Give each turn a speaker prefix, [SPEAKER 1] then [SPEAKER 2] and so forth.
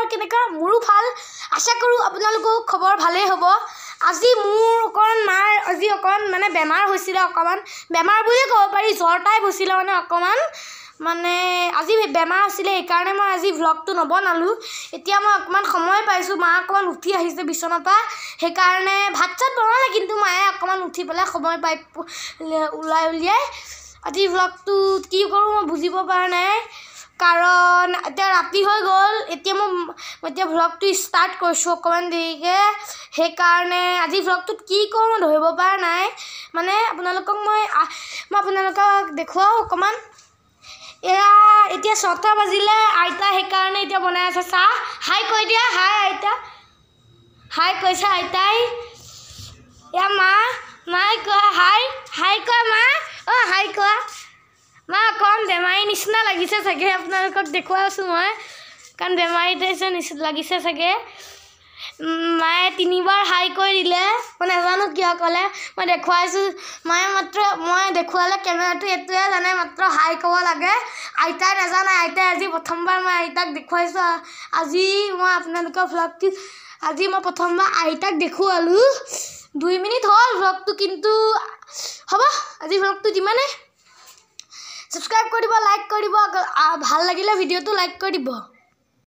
[SPEAKER 1] খবৰ কেনেকুৱা মোৰো ভাল আশা কৰোঁ আপোনালোকৰো খবৰ ভালেই হ'ব আজি মোৰ অকণ মাৰ আজি অকণ মানে বেমাৰ হৈছিলে অকণমান বেমাৰ বুলিয়ে ক'ব পাৰি জ্বৰ টাইপ হৈছিলে মানে অকণমান মানে আজি বেমাৰ আছিলে সেইকাৰণে মই আজি ভ্লগটো নবনালোঁ এতিয়া মই অকণমান সময় পাইছোঁ মা অকণমান উঠি আহিছে বিচনাৰ পৰা সেইকাৰণে ভাত চাত বনালে কিন্তু মায়ে অকণমান উঠি পেলাই সময় পাই ওলাই উলিয়াই আজি ভ্লগটো কি কৰোঁ মই বুজিব পৰা নাই কাৰণ এতিয়া ৰাতি হৈ গ'ল এতিয়া মই এতিয়া ভ্লগটো ষ্টাৰ্ট কৰিছোঁ অকণমান দেৰিকৈ সেইকাৰণে আজি ভ্লগটোত কি কৰোঁ মই ধৰিব পৰা নাই মানে আপোনালোকক মই মই আপোনালোকক দেখুৱাওঁ অকণমান এয়া এতিয়া ছটা বাজিলে আইতা সেইকাৰণে এতিয়া বনাই আছে চাহ হাই কৈ দিয়া হাই আইতা হাই কৈছে আইতাই এয়া মা মাই কোৱা হাই হাই কোৱা মা অঁ হাই কোৱা মা কম দে নিচিনা লাগিছে চাগে আপোনালোকক দেখুৱাই আছোঁ মই কাৰণ বেমাৰীতে যে লাগিছে চাগে মায়ে তিনিবাৰ হাই কৰি দিলে মই নাজানো কিয় ক'লে মই দেখুৱাইছোঁ মায়ে মাত্ৰ মই দেখুৱালে কেমেৰাটো এইটোৱে জানে মাত্ৰ হাই ক'ব লাগে আইতাই নাজানে আইতাই আজি প্ৰথমবাৰ মই আইতাক দেখুৱাইছোঁ আজি মই আপোনালোকৰ ভ্লগটো আজি মই প্ৰথমবাৰ আইতাক দেখুৱালোঁ দুই মিনিট হ'ল ভ্লগটো কিন্তু হ'ব আজি ভ্লগটো যিমানেই দিব লাইক কৰি দিব ভাল লাগিলে ভিডিঅ'টো লাইক কৰি দিব